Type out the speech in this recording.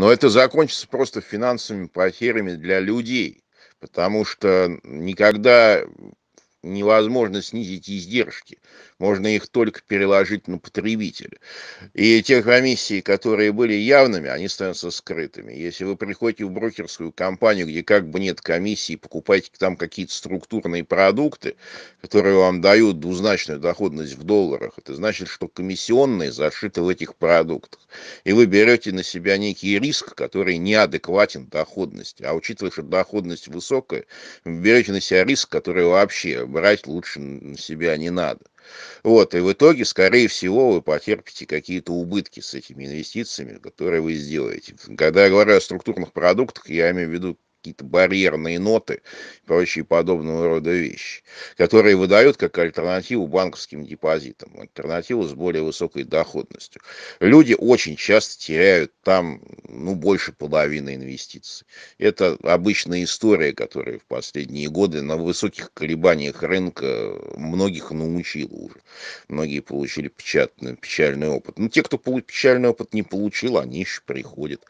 Но это закончится просто финансовыми потерями для людей, потому что никогда невозможно снизить издержки, можно их только переложить на потребителя. И те комиссии, которые были явными, они становятся скрытыми. Если вы приходите в брокерскую компанию, где как бы нет комиссии, покупаете там какие-то структурные продукты, которые вам дают двузначную доходность в долларах, это значит, что комиссионные зашиты в этих продуктах. И вы берете на себя некий риск, который неадекватен доходности. А учитывая, что доходность высокая, вы берете на себя риск, который вообще брать лучше на себя не надо. Вот, и в итоге, скорее всего, вы потерпите какие-то убытки с этими инвестициями, которые вы сделаете. Когда я говорю о структурных продуктах, я имею в виду какие-то барьерные ноты и прочие подобного рода вещи, которые выдают как альтернативу банковским депозитам, альтернативу с более высокой доходностью. Люди очень часто теряют там ну, больше половины инвестиций. Это обычная история, которая в последние годы на высоких колебаниях рынка многих научила уже. Многие получили печатный, печальный опыт. Но те, кто печальный опыт не получил, они еще приходят.